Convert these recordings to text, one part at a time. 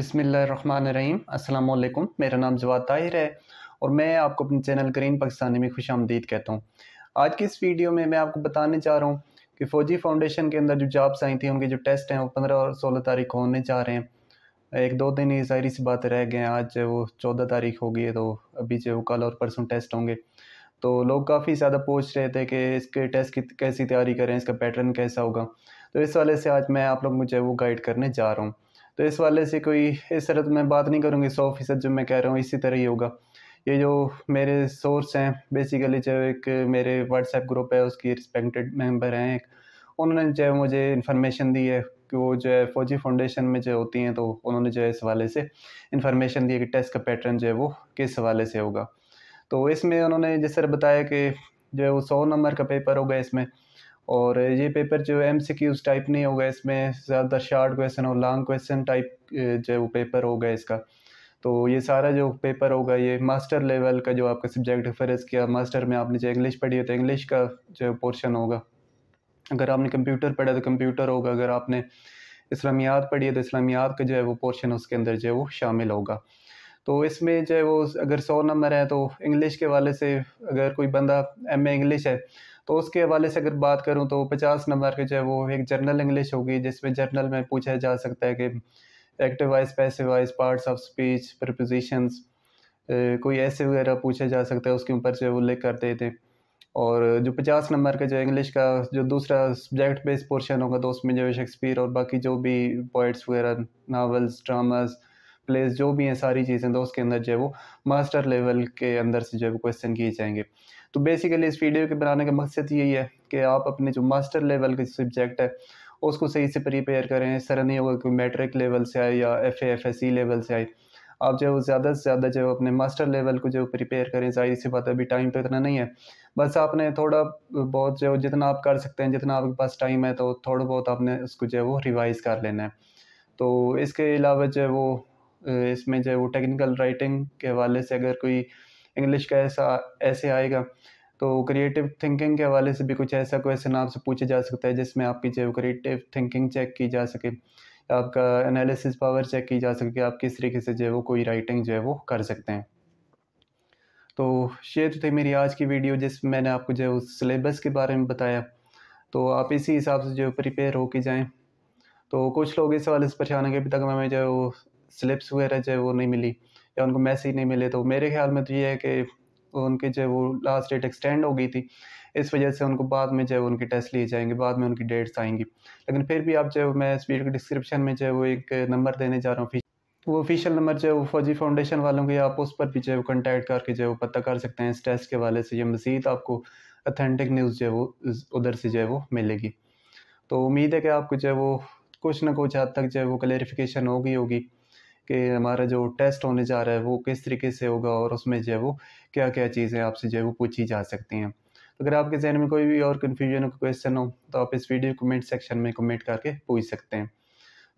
बिसमीम् अल्लाम मेरा नाम जवाद ताहिर है और मैं आपको अपने चैनल ग्रीन पाकिस्तानी में खुश आमदीद कहता हूँ आज की इस वीडियो में मैं आपको बताने जा रहा हूँ कि फ़ौजी फाउंडेशन के अंदर जो जॉब्स आई थी उनके जो टेस्ट हैं वो पंद्रह और सोलह तारीख को होने जा रहे हैं एक दो दिन ही जाहिर सी बात रह गए आज वो चौदह तारीख होगी है तो अभी जो कल और परसों टेस्ट होंगे तो लोग काफ़ी ज़्यादा पूछ रहे थे कि इसके टेस्ट की कैसी तैयारी करें इसका पैटर्न कैसा होगा तो इस वाले से आज मैं आप लोग मुझे वो गाइड करने जा रहा हूँ तो इस वाले से कोई इस तरह तो मैं बात नहीं करूँगी सौ फीसद जो मैं कह रहा हूँ इसी तरह ही होगा ये जो मेरे सोर्स हैं बेसिकली जो एक मेरे व्हाट्सएप ग्रुप है उसकी रिस्पेक्टेड मेंबर हैं एक उन्होंने जो है मुझे इन्फॉर्मेशन दी है कि वो जो है फौजी फाउंडेशन में जो होती हैं तो उन्होंने जो है इस हवाले से इन्फॉर्मेशन दी है कि टेस्ट का पैटर्न जो है वो किस हवाले से होगा तो इसमें उन्होंने जिस तरह बताया कि जो है वो सौ नंबर का पेपर होगा इसमें और ये पेपर जो एम सी क्यूज टाइप नहीं होगा इसमें ज़्यादा शार्ट क्वेश्चन और लॉन्ग क्वेश्चन टाइप जो वो पेपर होगा इसका तो ये सारा जो पेपर होगा ये मास्टर लेवल का जो आपका सब्जेक्ट फर्ज किया मास्टर में आपने जो इंग्लिश पढ़ी है तो इंग्लिश का जो पोर्शन होगा अगर आपने कंप्यूटर पढ़ा तो कंप्यूटर होगा अगर आपने इस्लामियात पढ़ी है तो इस्लामियात का जो है वो पोर्शन उसके अंदर जो है वो शामिल होगा तो इसमें जो है वो अगर सौ नंबर है तो इंग्लिश के वाले से अगर कोई बंदा एम ए इंग्लिश है तो उसके हवाले से अगर बात करूँ तो पचास नंबर के जो है वो एक जर्नल इंग्लिश होगी जिसमें जर्नल में पूछा जा सकता है कि active wise passive wise parts of speech prepositions कोई ऐसे वगैरह पूछा जा सकता है उसके ऊपर जो है वो लिख करते थे और जो पचास नंबर का जो इंग्लिश का जो दूसरा सब्जेक्ट बेस्ड पोर्शन होगा तो उसमें जो शेक्सपियर और बाकी जो भी पोइट्स वगैरह नावल्स ड्रामास प्लेस जो भी हैं सारी चीज़ें तो उसके अंदर जो है वो मास्टर लेवल के अंदर से जो है क्वेश्चन किए जाएंगे तो बेसिकली इस वीडियो के बनाने का मकसद यही है कि आप अपने जो मास्टर लेवल के सब्जेक्ट है उसको सही से प्रिपेयर करें इस तरह नहीं होगा कोई मैट्रिक लेवल से आए या F F S C level से आए आप जो है ज़्यादा से ज़्यादा जो अपने मास्टर लेवल को जो प्रिपेयर करें जाहिर सी बात अभी टाइम तो इतना नहीं है बस आपने थोड़ा बहुत जो जितना आप कर सकते हैं जितना आपके पास टाइम है तो थोड़ा बहुत आपने उसको जो है वो रिवाइज़ कर लेना है तो इसके अलावा जो है वो इसमें जो है वो टेक्निकल राइटिंग के हवाले से अगर कोई इंग्लिश का ऐसा ऐसे आएगा तो क्रिएटिव थिंकिंग के हवाले से भी कुछ ऐसा क्वेश्चन आपसे पूछा जा सकता है जिसमें आपकी जो क्रिएटिव थिंकिंग चेक की जा सके आपका एनालिसिस पावर चेक की जा सके आप किस तरीके से जो है वो कोई राइटिंग जो है वो कर सकते हैं तो ये तो थी मेरी आज की वीडियो जिस मैंने आपको जो है उस सिलेबस के बारे में बताया तो आप इसी हिसाब से जो प्रिपेयर होके जाएँ तो कुछ लोग इस हवाले से परेशान कि अभी तक मैं जो स्लिप्स वगैरह जो है वो नहीं मिली या उनको मैसेज नहीं मिले तो मेरे ख्याल में तो ये है कि उनकी जो है वो लास्ट डेट एक्सटेंड हो गई थी इस वजह से उनको बाद में जो है उनके टेस्ट लिए जाएंगे बाद में उनकी डेट्स आएंगी लेकिन फिर भी आप जो है मैं इस वीडियो के डिस्क्रिप्शन में जो है वो एक नंबर देने जा रहा हूँ वो ऑफिशियल नंबर जो है वो फौजी फाउंडेशन वालों के आप उस पर भी जो है वो कॉन्टैक्ट करके जो है वो पता कर सकते हैं इस टेस्ट के वाले से ये मज़ीद आपको अथेंटिक न्यूज़ जो है वो उधर से जो है वो मिलेगी तो उम्मीद है कि आपको जो है वो कुछ ना कुछ हद तक जो है वो क्लेरिफिकेशन होगी होगी कि हमारा जो टेस्ट होने जा रहा है वो किस तरीके से होगा और उसमें जो है वो क्या क्या चीज़ें आपसे जो है वो पूछी जा सकती हैं तो अगर आपके जहन में कोई भी और कन्फ्यूजन हो क्वेश्चन हो तो आप इस वीडियो कमेंट सेक्शन में कमेंट करके पूछ सकते हैं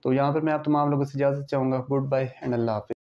तो यहाँ पर मैं आप तमाम लोगों से इजाज़त चाहूँगा गुड बाय एंड अल्लाह हाफि